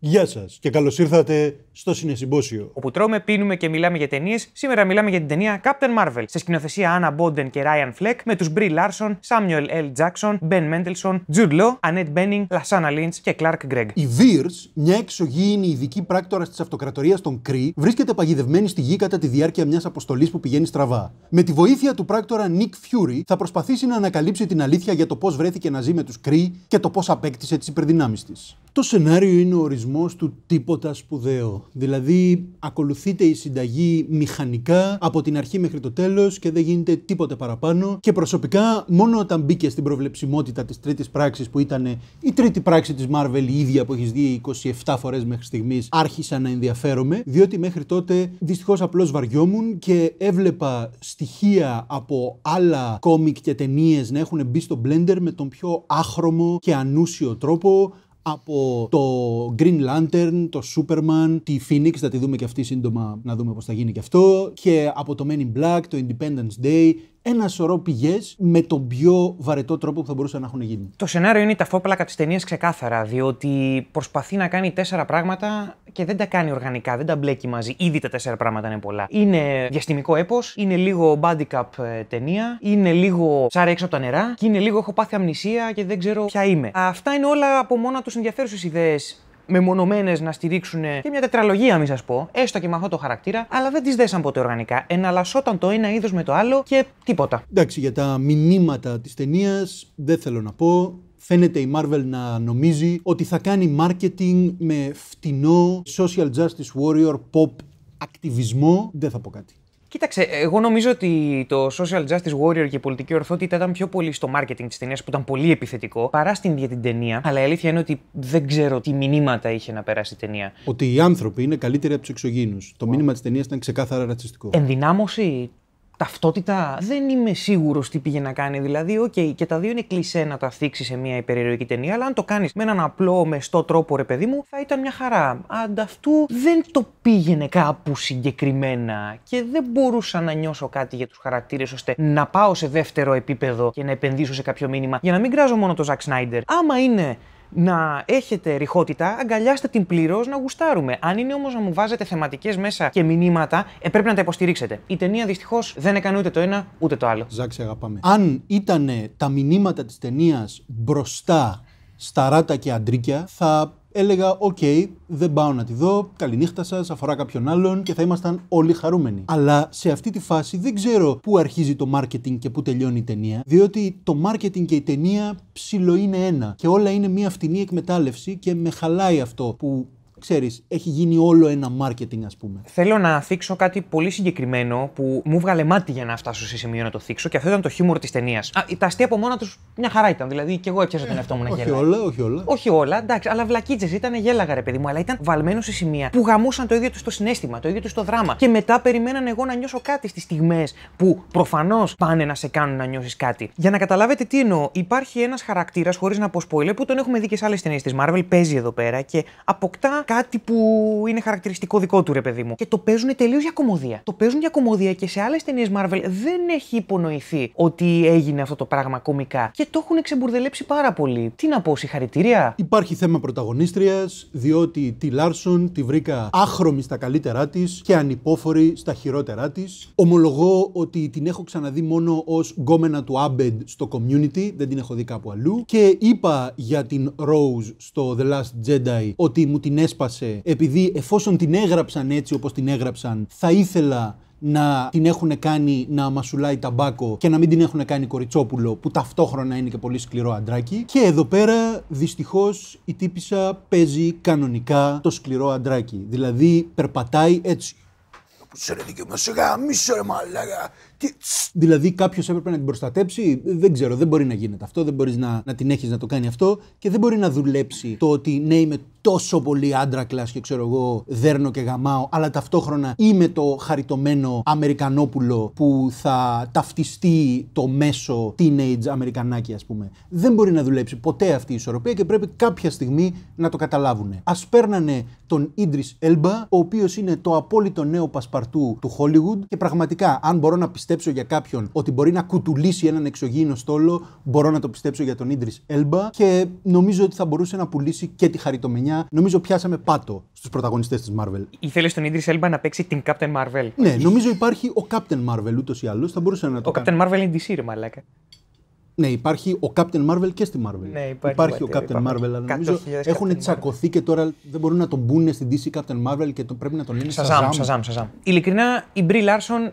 Γεια σας και καλώς ήρθατε στο Συνεσυμπόσιο. Όπου τρώμε, πίνουμε και μιλάμε για ταινίες, σήμερα μιλάμε για την ταινία Captain Marvel σε σκηνοθεσία Anna Boden και Ryan Fleck με τους Μπρι Λάρσον, Samuel L. Jackson, Ben Mendelsohn, Jude Law, Annette Bening, Lasana Lynch και Clark Gregg. Η Veers, μια εξωγήινη ειδική πράκτορα της αυτοκρατορίας των Κρι, βρίσκεται παγιδευμένη στη γη κατά τη διάρκεια μιας αποστολής που πηγαίνει στραβά. Με τη βοήθεια του πράκτορα Nick Fury θα προσπαθήσει να ανακαλύψει την αλήθεια για το πώς βρέθηκε να ζει με τους Κρι και το πώς απέκτησε τις υπερδυνάμεις της. Το σενάριο είναι ο ορισμός του τίποτα σπουδαίο. Δηλαδή ακολουθείτε η συνταγή μηχανικά από την αρχή μέχρι το τέλος και δεν γίνεται τίποτε παραπάνω και προσωπικά μόνο όταν μπήκε στην προβλεψιμότητα της τρίτης πράξης που ήταν η τρίτη πράξη της Marvel η ίδια που έχεις δει 27 φορές μέχρι στιγμής άρχισα να ενδιαφέρομαι διότι μέχρι τότε δυστυχώς απλώς βαριόμουν και έβλεπα στοιχεία από άλλα κόμικ και ταινίες να έχουν μπει στο blender με τον πιο άχρωμο και ανούσιο τρόπο από το Green Lantern, το Superman, τη Phoenix, θα τη δούμε και αυτή σύντομα να δούμε πώς θα γίνει και αυτό, και από το Men in Black, το Independence Day ένα σωρό πηγές με τον πιο βαρετό τρόπο που θα μπορούσαν να έχουν γίνει. Το σενάριο είναι τα ταφόπλακα της ταινίας ξεκάθαρα, διότι προσπαθεί να κάνει τέσσερα πράγματα και δεν τα κάνει οργανικά, δεν τα μπλέκει μαζί. Ήδη τα τέσσερα πράγματα είναι πολλά. Είναι διαστημικό έπος, είναι λίγο bodycap ε, ταινία, είναι λίγο ψάρι έξω από τα νερά και είναι λίγο έχω πάθει αμνησία και δεν ξέρω ποια είμαι. Αυτά είναι όλα από μόνα τους ενδιαφέρουσες ιδέες μεμονωμένες να στηρίξουν ε, και μια τετραλογία, μη σας πω, έστω και με αυτό το χαρακτήρα, αλλά δεν τις δέσαν ποτέ οργανικά. Εναλλασσόταν το ένα είδος με το άλλο και τίποτα. Εντάξει, για τα μηνύματα της ταινίας δεν θέλω να πω. Φαίνεται η Marvel να νομίζει ότι θα κάνει marketing με φτηνό social justice warrior pop ακτιβισμό. Δεν θα πω κάτι. Κοίταξε, εγώ νομίζω ότι το Social Justice Warrior και η πολιτική ορθότητα ήταν πιο πολύ στο marketing της ταινίας που ήταν πολύ επιθετικό παρά στην ίδια την ταινία. Αλλά η αλήθεια είναι ότι δεν ξέρω τι μηνύματα είχε να περάσει η ταινία. Ότι οι άνθρωποι είναι καλύτεροι από τους εξωγήνους. Το μήνυμα της ταινίας ήταν ξεκάθαρα ρατσιστικό. Ενδυνάμωση, ταυτότητα δεν είμαι σίγουρος τι πήγε να κάνει. Δηλαδή, οκ, okay, και τα δύο είναι κλεισέ να τα θίξεις σε μια υπερηρωική ταινία, αλλά αν το κάνεις με έναν απλό, μεστό τρόπο, ρε παιδί μου, θα ήταν μια χαρά. Ανταυτού δεν το πήγαινε κάπου συγκεκριμένα και δεν μπορούσα να νιώσω κάτι για τους χαρακτήρες ώστε να πάω σε δεύτερο επίπεδο και να επενδύσω σε κάποιο μήνυμα για να μην κράζω μόνο το Ζακ Σνάιντερ. Άμα είναι να έχετε ρηχότητα, αγκαλιάστε την πλήρως να γουστάρουμε. Αν είναι όμως να μου βάζετε θεματικές μέσα και μηνύματα, ε, πρέπει να τα υποστηρίξετε. Η ταινία δυστυχώς δεν έκανε ούτε το ένα ούτε το άλλο. Ζάξε, αγαπάμε. Αν ήταν τα μηνύματα της ταινίας μπροστά στα ράτα και αντρίκια, θα έλεγα: Οκ, δεν πάω να τη δω. Καληνύχτα σας, αφορά κάποιον άλλον και θα ήμασταν όλοι χαρούμενοι. Αλλά σε αυτή τη φάση δεν ξέρω πού αρχίζει το μάρκετινγκ και πού τελειώνει η ταινία, διότι το μάρκετινγκ και η ταινία ψηλό είναι ένα και όλα είναι μια φτηνή εκμετάλλευση και με χαλάει αυτό που ξέρεις, έχει γίνει όλο ένα marketing ας πούμε. Θέλω να θίξω κάτι πολύ συγκεκριμένο που μου βγάλε μάτι για να φτάσω σε σημείο να το θίξω και αυτό ήταν το χιούμορ της ταινίας. Τα αστεία από μόνα τους μια χαρά ήταν, δηλαδή και εγώ έπιαζα τον εαυτό μου να γέλα. Όχι όλα, όχι όλα. Όχι όλα, εντάξει, αλλά βλακίτσες ήταν, γέλαγα ρε παιδί μου, αλλά ήταν βαλμένο σε σημεία που γαμούσαν το ίδιο τους το συνέστημα, το ίδιο τους το δράμα. Και μετά περιμέναν εγώ να νιώσω κάτι στις στιγμές που προφανώς πάνε να σε κάνουν να νιώσεις κάτι. Για να καταλάβετε τι εννοώ, υπάρχει ένας χαρακτήρας χωρίς να πω που τον έχουμε δει και σε άλλες ταινίες της Marvel, παίζει εδώ πέρα και αποκτά κάτι που είναι χαρακτηριστικό δικό του, ρε παιδί μου. Και το παίζουν τελείως για κομμωδία. Το παίζουν για κομμωδία και σε άλλες ταινίες Marvel δεν έχει υπονοηθεί ότι έγινε αυτό το πράγμα κομικά. Και το έχουν ξεμπουρδελέψει πάρα πολύ. Τι να πω, συγχαρητήρια. Υπάρχει θέμα πρωταγωνίστριας, διότι τη Λάρσον τη βρήκα άχρωμη στα καλύτερά της και ανυπόφορη στα χειρότερά της. Ομολογώ ότι την έχω ξαναδεί μόνο ως γκόμενα του Άμπεντ στο community, δεν την έχω δει κάπου αλλού. Και είπα για την Rose στο The Last Jedi ότι μου την έσπασε επειδή εφόσον την έγραψαν έτσι όπως την έγραψαν θα ήθελα να την έχουν κάνει να μασουλάει ταμπάκο και να μην την έχουν κάνει κοριτσόπουλο που ταυτόχρονα είναι και πολύ σκληρό αντράκι. Και εδώ πέρα δυστυχώς η τύπησα παίζει κανονικά το σκληρό αντράκι. Δηλαδή περπατάει έτσι. σε ρε σε ρε δηλαδή κάποιος έπρεπε να την προστατέψει. Δεν ξέρω, δεν μπορεί να γίνεται αυτό. Δεν μπορείς να, να την έχεις να το κάνει αυτό. Και δεν μπορεί να δουλέψει το ότι ναι, είμαι τόσο πολύ άντρα κλάσ και ξέρω εγώ δέρνω και γαμάω, αλλά ταυτόχρονα είμαι το χαριτωμένο Αμερικανόπουλο που θα ταυτιστεί το μέσο teenage Αμερικανάκι, ας πούμε. Δεν μπορεί να δουλέψει ποτέ αυτή η ισορροπία και πρέπει κάποια στιγμή να το καταλάβουν. Α παίρνανε τον ντρι Έλμπα, ο οποίος είναι το απόλυτο νέο πασπαρτού του Hollywood και πραγματικά, αν μπορώ να πιστεύω πιστέψω για κάποιον ότι μπορεί να κουτουλήσει έναν εξωγήινο στόλο, μπορώ να το πιστέψω για τον ντρι Έλμπα. Και νομίζω ότι θα μπορούσε να πουλήσει και τη χαριτομενιά. Νομίζω πιάσαμε πάτο στους πρωταγωνιστές της Marvel. Ήθελες τον ντρι Έλμπα να παίξει την Captain Marvel. Ναι, νομίζω υπάρχει ο Captain Marvel ούτως ή άλλως. Θα μπορούσε να το Ο κάνει. Captain Marvel είναι DC, ρε μαλάκα. Ναι, υπάρχει ο Captain Marvel και στη Marvel. Ναι, υπάρχει, υπάρχει ο Captain Marvel, αλλά νομίζω έχουν τσακωθεί και τώρα δεν μπορούν να τον μπουν στην DC Captain Marvel και το, πρέπει να τον λύνουν. Σαζάμ. Σαζάμ, Σαζάμ. Ειλικρινά, η Μπρι Λάρσον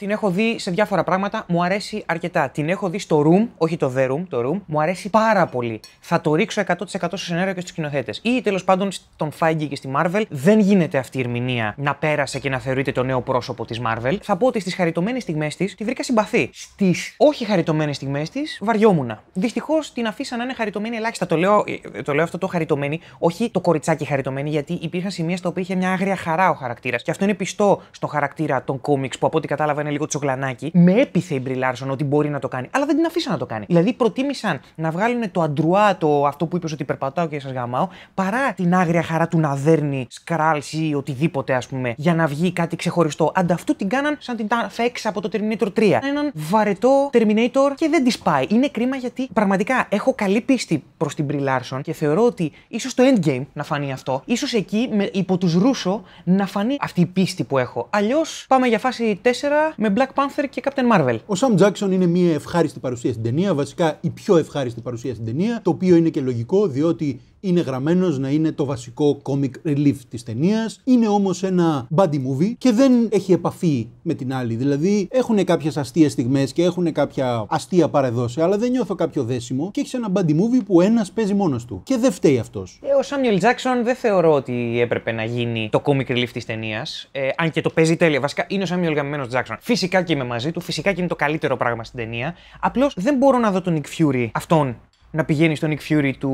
την έχω δει σε διάφορα πράγματα. Μου αρέσει αρκετά. Την έχω δει στο room, όχι το The Room, το room. Μου αρέσει πάρα πολύ. Θα το ρίξω 100% στο σενάριο και στους σκηνοθέτες. Ή τέλος πάντων στον Φάγκη και στη Marvel. Δεν γίνεται αυτή η ερμηνεία να πέρασε και να θεωρείται το νέο πρόσωπο της Marvel. Θα πω ότι στις χαριτωμένες στιγμές της τη βρήκα συμπαθή. Στις όχι χαριτωμένες στιγμές της βαριόμουν. Δυστυχώς την αφήσα να είναι χαριτωμένη ελάχιστα. Το λέω, ε, ε, το λέω αυτό το χαριτωμένη, όχι το κοριτσάκι χαριτωμένη, γιατί υπήρχαν σημεία στα οποία είχε μια άγρια χαρά ο χαρακτήρας. Και αυτό είναι πιστό στο χαρακτήρα των κόμιξ που από ό,τι κατάλαβα είναι λίγο τσοκλανάκι, ναι. με έπιθε η Μπρι ότι μπορεί να το κάνει, αλλά δεν την αφήσαν να το κάνει. Δηλαδή προτίμησαν να βγάλουν το αντρουά, το αυτό που είπες ότι περπατάω και σας γαμάω, παρά την άγρια χαρά του να δέρνει σκράλ ή οτιδήποτε, ας πούμε, για να βγει κάτι ξεχωριστό. Ανταυτού την κάναν σαν την FX από το Terminator 3. Έναν βαρετό Terminator και δεν τη πάει. Είναι κρίμα γιατί πραγματικά έχω καλή πίστη προς την Μπρι και θεωρώ ότι ίσως το endgame να φανεί αυτό. σω εκεί με, υπό τους Ρούσο να φανεί αυτή η πίστη που έχω. Αλλιώς πάμε για φάση 4 με Black Panther και Captain Marvel. Ο Sam Jackson είναι μια ευχάριστη παρουσία στην ταινία, βασικά η πιο ευχάριστη παρουσία στην ταινία, το οποίο είναι και λογικό διότι είναι γραμμένος να είναι το βασικό comic relief της ταινίας. Είναι όμως ένα buddy movie και δεν έχει επαφή με την άλλη. Δηλαδή έχουν κάποιες αστείες στιγμές και έχουν κάποια αστεία παρεδόσει, αλλά δεν νιώθω κάποιο δέσιμο και έχεις ένα buddy movie που ένας παίζει μόνος του. Και δεν φταίει αυτός. Ε, ο Samuel Jackson δεν θεωρώ ότι έπρεπε να γίνει το comic relief της ταινίας. Ε, αν και το παίζει τέλεια. Βασικά είναι ο Σάμιουελ Γαμμένο Τζάξον. Φυσικά και είμαι μαζί του, φυσικά και είναι το καλύτερο πράγμα στην ταινία. Απλώς δεν μπορώ να δω τον Nick Fury αυτόν να πηγαίνει στον Nick Fury του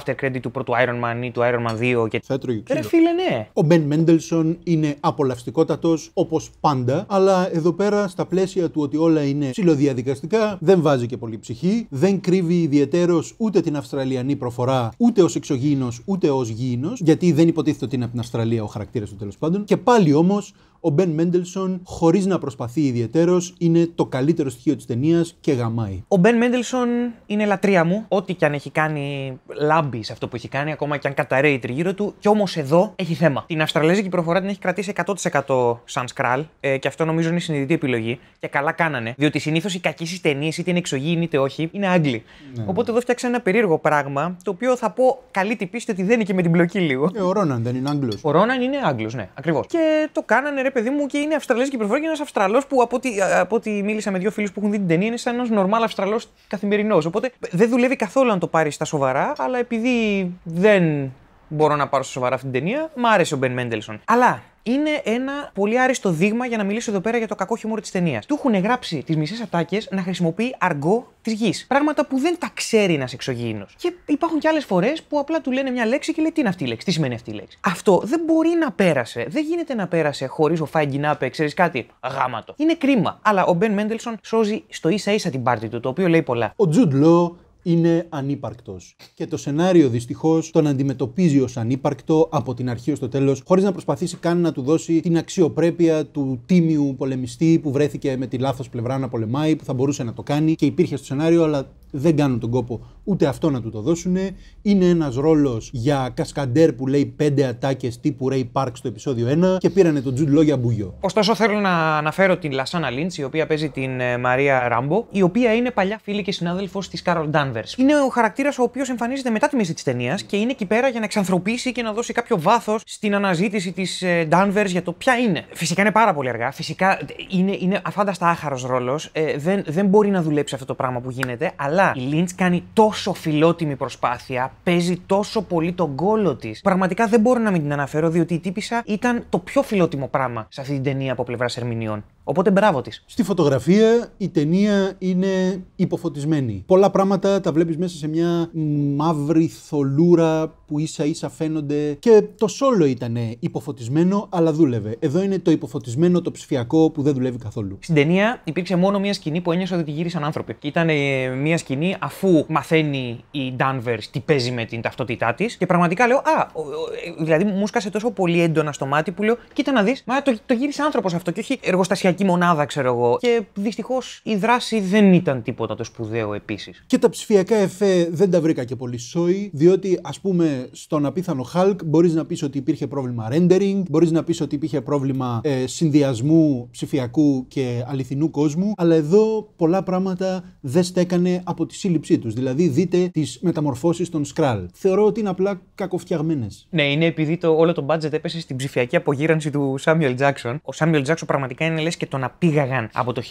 after credit του πρώτου Iron Man ή του Iron Man 2 και θα Ρε φίλε, ναι. Ο Ben Mendelssohn είναι απολαυστικότατος, όπως πάντα, αλλά εδώ πέρα στα πλαίσια του ότι όλα είναι ψηλοδιαδικαστικά, δεν βάζει και πολύ ψυχή, δεν κρύβει ιδιαιτέρως ούτε την Αυστραλιανή προφορά, ούτε ως εξωγήινος ούτε ως γήινος, γιατί δεν υποτίθεται ότι είναι από την Αυστραλία ο χαρακτήρας του τέλος πάντων. Και πάλι όμως ο Μπεν Μέντελσον, χωρίς να προσπαθεί ιδιαίτερο, είναι το καλύτερο στοιχείο της ταινίας και γαμάει. Ο Μπεν Μέντελσον είναι λατρεία μου. Ό,τι και αν έχει κάνει λάμπη σε αυτό που έχει κάνει, ακόμα και αν καταραίει τριγύρω του. Κι όμως εδώ έχει θέμα. Την Αυστραλέζικη προφορά την έχει κρατήσει 100% σαν σκράλ ε, και αυτό νομίζω είναι συνειδητή επιλογή. Και καλά κάνανε. Διότι συνήθως οι στις ταινίες, είτε είναι εξωγήινοι είτε όχι, είναι Άγγλοι. Ναι, ναι. Οπότε εδώ φτιάξα ένα περίεργο πράγμα το οποίο θα πω καλή πίστη ότι δεν είναι και με την πλοκή λίγο. Ε, ο Ρόναν δεν είναι Άγγλος. Ο Ρόναν είναι Άγγλος, ναι, ακριβώς. Και το κάνανε ρε παιδί μου, και είναι και προφορά και ένας Αυστραλός που από ό,τι, από μίλησα με δύο φίλους που έχουν δει την ταινία, είναι σαν ένας νορμάλ Αυστραλός καθημερινός. Οπότε δεν δουλεύει καθόλου να το πάρει στα σοβαρά, αλλά επειδή δεν μπορώ να πάρω στα σοβαρά αυτή την ταινία, μ' άρεσε ο Μπεν Μέντελσον. Αλλά είναι ένα πολύ άριστο δείγμα για να μιλήσω εδώ πέρα για το κακό χιούμορ της ταινίας. Του έχουν γράψει τις μισές ατάκες να χρησιμοποιεί αργό της γης. Πράγματα που δεν τα ξέρει ένας εξωγήινος. Και υπάρχουν κι άλλες φορές που απλά του λένε μια λέξη και λέει τι είναι αυτή η λέξη, τι σημαίνει αυτή η λέξη. Αυτό δεν μπορεί να πέρασε. Δεν γίνεται να πέρασε χωρίς ο Φάιγκι να ξέρεις κάτι, γάματο. Είναι κρίμα. Αλλά ο Μπεν Μέντελσον σώζει στο ίσα ίσα την πάρτη του, το οποίο λέει πολλά. Ο Τζουντ είναι ανύπαρκτος. Και το σενάριο δυστυχώς τον αντιμετωπίζει ως ανύπαρκτο από την αρχή ως το τέλος, χωρίς να προσπαθήσει καν να του δώσει την αξιοπρέπεια του τίμιου πολεμιστή που βρέθηκε με τη λάθος πλευρά να πολεμάει, που θα μπορούσε να το κάνει και υπήρχε στο σενάριο, αλλά δεν κάνουν τον κόπο ούτε αυτό να του το δώσουν. Είναι ένας ρόλος για κασκαντέρ που λέει πέντε ατάκες τύπου Ray Park στο επεισόδιο 1 και πήρανε τον Τζουντ μπουγιο. Ωστόσο, θέλω να αναφέρω την Λασάνα Λίντ, η οποία παίζει την ε, Μαρία Ράμπο, η οποία είναι παλιά φίλη και συνάδελφος της Κάρολ Danvers. Είναι ο χαρακτήρας ο οποίος εμφανίζεται μετά τη μέση της ταινίας και είναι εκεί πέρα για να εξανθρωπίσει και να δώσει κάποιο βάθος στην αναζήτηση της ε, Danvers για το ποια είναι. Φυσικά είναι πάρα πολύ αργά. Φυσικά ε, είναι, είναι αφάνταστα άχαρος ρόλος. Ε, δεν, δεν μπορεί να δουλέψει αυτό το πράγμα που γίνεται. Αλλά η Lynch κάνει τόσο φιλότιμη προσπάθεια, παίζει τόσο πολύ τον κόλο της. Πραγματικά δεν μπορώ να μην την αναφέρω, διότι η τύπησα ήταν το πιο φιλότιμο πράγμα σε αυτή την ταινία από πλευράς ερμηνεών. Οπότε μπράβο της. Στη φωτογραφία η ταινία είναι υποφωτισμένη. Πολλά πράγματα τα βλέπεις μέσα σε μια μαύρη θολούρα που ίσα ίσα φαίνονται. Και το solo ήταν υποφωτισμένο, αλλά δούλευε. Εδώ είναι το υποφωτισμένο, το ψηφιακό που δεν δουλεύει καθόλου. Στην ταινία υπήρξε μόνο μία σκηνή που ένιωσα ότι τη γύρισαν άνθρωποι. Ήταν ε, μία σκηνή αφού μαθαίνει η Danvers τι παίζει με την ταυτότητά της. Και πραγματικά λέω, Α, ε, δηλαδή μου σκάσε τόσο πολύ έντονα στο μάτι που λέω, Κοίτα να δεις, μα το, το γύρισε άνθρωπος αυτό και όχι εργοστασιακή μονάδα, ξέρω εγώ. Και δυστυχώς η δράση δεν ήταν τίποτα το σπουδαίο επίσης. Και τα ψηφιακά εφέ δεν τα βρήκα και πολύ σόι, διότι ας πούμε στον απίθανο Hulk, μπορείς να πεις ότι υπήρχε πρόβλημα rendering, μπορείς να πεις ότι υπήρχε πρόβλημα ε, συνδυασμού ψηφιακού και αληθινού κόσμου. Αλλά εδώ πολλά πράγματα δεν στέκανε από τη σύλληψή τους. Δηλαδή, δείτε τις μεταμορφώσεις των Skrull. Θεωρώ ότι είναι απλά κακοφτιαγμένες. Ναι, είναι επειδή το, όλο το budget έπεσε στην ψηφιακή απογείρανση του Samuel Jackson. Ο Samuel Jackson πραγματικά είναι λες και τον απήγαγαν από το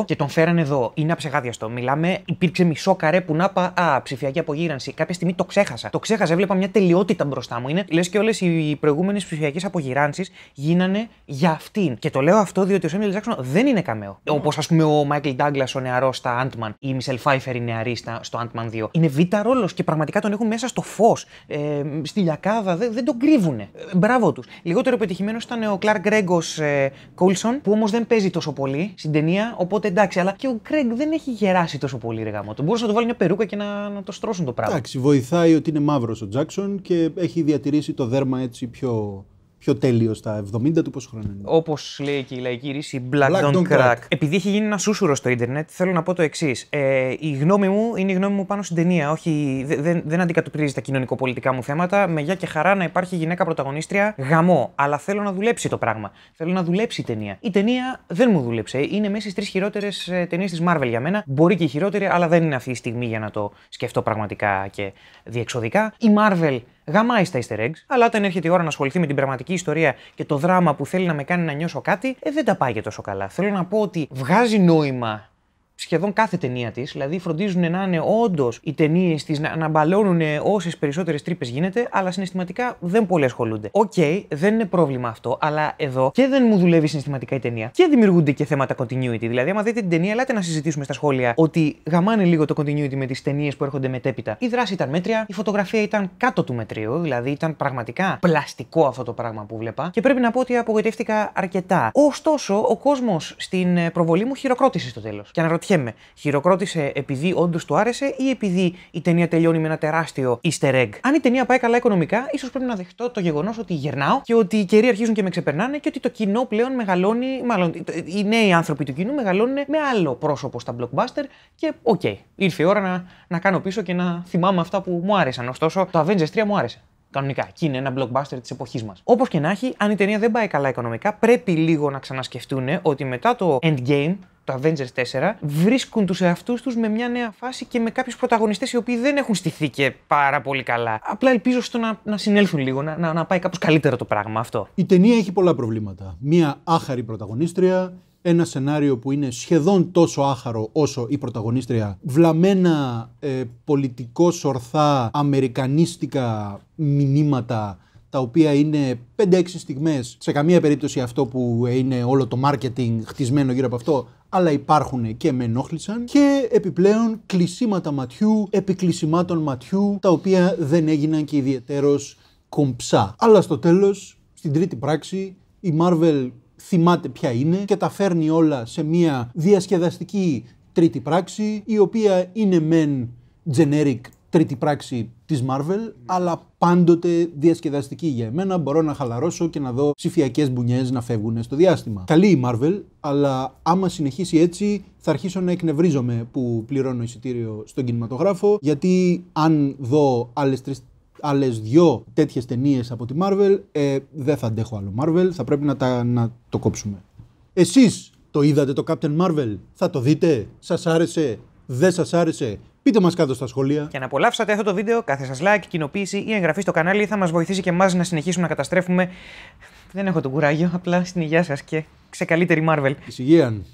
1998 και τον φέραν εδώ. Είναι αψεγάδιαστο. Μιλάμε, υπήρξε μισό καρέ που να α, ψηφιακή απογύρανση. Κάποια στιγμή το ξέχασα ξέχασα. Το ξέχασα, έβλεπα μια τελειότητα μπροστά μου. Είναι λες και όλες οι προηγούμενες ψηφιακές απογυράνσει γίνανε για αυτήν. Και το λέω αυτό διότι ο Σέμιλ Τζάξον δεν είναι καμέο. Mm. Όπως ας πούμε ο Μάικλ Ντάγκλας ο νεαρός στα Antman ή η Μισελ Φάιφερ η νεαρή στο Antman 2. Είναι β' ρόλος και πραγματικά τον έχουν μέσα στο φως, ε, στη λιακάδα, δεν, δεν τον κρύβουνε. Ε, μπράβο τους. Λιγότερο πετυχημένο ήταν ο Κλάρ Γκρέγκο Κόλσον, που όμως δεν παίζει τόσο πολύ στην ταινία, οπότε εντάξει, αλλά και ο Κρέγκ δεν έχει γεράσει τόσο πολύ ρεγάμο. Τον μπορούσε να του βάλει μια περούκα και να, να το στρώσουν το πράγμα. Εντάξει, βοηθάει ότι είναι μαύρος ο Τζάκσον και έχει διατηρήσει το δέρμα έτσι πιο πιο τέλειο στα 70 του πόσο χρόνο είναι. Όπως λέει και η λαϊκή ρίση, Black, Black don't, don't crack. Επειδή έχει γίνει ένα σούσουρο στο Ιντερνετ, θέλω να πω το εξής. Ε, η γνώμη μου είναι η γνώμη μου πάνω στην ταινία. Όχι, δεν, δεν αντικατοπτρίζει τα κοινωνικοπολιτικά μου θέματα. Με γεια και χαρά να υπάρχει γυναίκα πρωταγωνίστρια γαμό. Αλλά θέλω να δουλέψει το πράγμα. Θέλω να δουλέψει η ταινία. Η ταινία δεν μου δούλεψε. Είναι μέσα στις τρεις χειρότερες ε, ταινίες της Marvel για μένα. Μπορεί και η χειρότερη, αλλά δεν είναι αυτή η στιγμή για να το σκεφτώ πραγματικά και διεξοδικά. Η Marvel γαμάει στα easter αλλά όταν έρχεται η ώρα να ασχοληθεί με την πραγματική ιστορία και το δράμα που θέλει να με κάνει να νιώσω κάτι, ε, δεν τα πάει και τόσο καλά. Θέλω να πω ότι βγάζει νόημα σχεδόν κάθε ταινία της. Δηλαδή φροντίζουν να είναι όντως οι ταινίες της να, να μπαλώνουν όσες περισσότερες τρύπες γίνεται, αλλά συναισθηματικά δεν πολύ ασχολούνται. Οκ, δεν είναι πρόβλημα αυτό, αλλά εδώ και δεν μου δουλεύει συναισθηματικά η ταινία και δημιουργούνται και θέματα continuity. Δηλαδή, άμα δείτε την ταινία, ελάτε να συζητήσουμε στα σχόλια ότι γαμάνε λίγο το continuity με τις ταινίες που έρχονται μετέπειτα. Η δράση ήταν μέτρια, η φωτογραφία ήταν κάτω του μετρίου, δηλαδή ήταν πραγματικά πλαστικό αυτό το πράγμα που βλέπα και πρέπει να πω ότι απογοητεύτηκα αρκετά. Ωστόσο, ο κόσμος στην προβολή μου χειροκρότησε στο τέλος. Και αναρωτιέμαι, χειροκρότησε επειδή όντως του άρεσε ή επειδή η ταινία τελειώνει με ένα τεράστιο easter egg. Αν η ταινία πάει καλά οικονομικά, ίσως πρέπει να δεχτώ το γεγονός ότι γερνάω και ότι οι καιροί αρχίζουν και με ξεπερνάνε και ότι το κοινό πλέον μεγαλώνει, μάλλον οι νέοι άνθρωποι του κοινού μεγαλώνουν με άλλο πρόσωπο στα blockbuster και οκ, okay, ήρθε η ώρα να, να κάνω πίσω και να θυμάμαι αυτά που μου άρεσαν. Ωστόσο, το Avengers 3 μου άρεσε. Κανονικά. Και είναι ένα blockbuster της εποχής μας. Όπως και να έχει, αν η ταινία δεν πάει καλά οικονομικά, πρέπει λίγο να ξανασκεφτούν ότι μετά το Endgame, το Avengers 4, βρίσκουν τους εαυτούς τους με μια νέα φάση και με κάποιους πρωταγωνιστές οι οποίοι δεν έχουν στηθεί και πάρα πολύ καλά. Απλά ελπίζω στο να, να συνέλθουν λίγο, να, να, πάει κάπως καλύτερο το πράγμα αυτό. Η ταινία έχει πολλά προβλήματα. Μία άχαρη πρωταγωνίστρια, ένα σενάριο που είναι σχεδόν τόσο άχαρο όσο η πρωταγωνίστρια, βλαμμένα ε, πολιτικός ορθά αμερικανίστικα μηνύματα τα οποία είναι 5-6 στιγμές, σε καμία περίπτωση αυτό που είναι όλο το marketing χτισμένο γύρω από αυτό, αλλά υπάρχουν και με ενόχλησαν και επιπλέον κλεισίματα ματιού, επικλεισιμάτων ματιού, τα οποία δεν έγιναν και ιδιαίτερος κομψά. Αλλά στο τέλος, στην τρίτη πράξη, η Marvel θυμάται ποια είναι και τα φέρνει όλα σε μια διασκεδαστική τρίτη πράξη, η οποία είναι μεν generic τρίτη πράξη της Marvel, αλλά πάντοτε διασκεδαστική για εμένα. Μπορώ να χαλαρώσω και να δω ψηφιακές μπουνιές να φεύγουν στο διάστημα. Καλή η Marvel, αλλά άμα συνεχίσει έτσι, θα αρχίσω να εκνευρίζομαι που πληρώνω εισιτήριο στον κινηματογράφο, γιατί αν δω άλλες τρεις άλλες δυο τέτοιες ταινίες από τη Marvel, ε, δεν θα αντέχω άλλο Marvel, θα πρέπει να, τα, να το κόψουμε. Εσείς το είδατε το Captain Marvel, θα το δείτε, σας άρεσε, δεν σας άρεσε. Πείτε μας κάτω στα σχολεία. Και να απολαύσατε αυτό το βίντεο, κάθε σας like, κοινοποίηση ή εγγραφή στο κανάλι θα μας βοηθήσει και εμάς να συνεχίσουμε να καταστρέφουμε. Δεν έχω τον κουράγιο, απλά στην υγεία σας και σε καλύτερη Marvel. Υγείαν.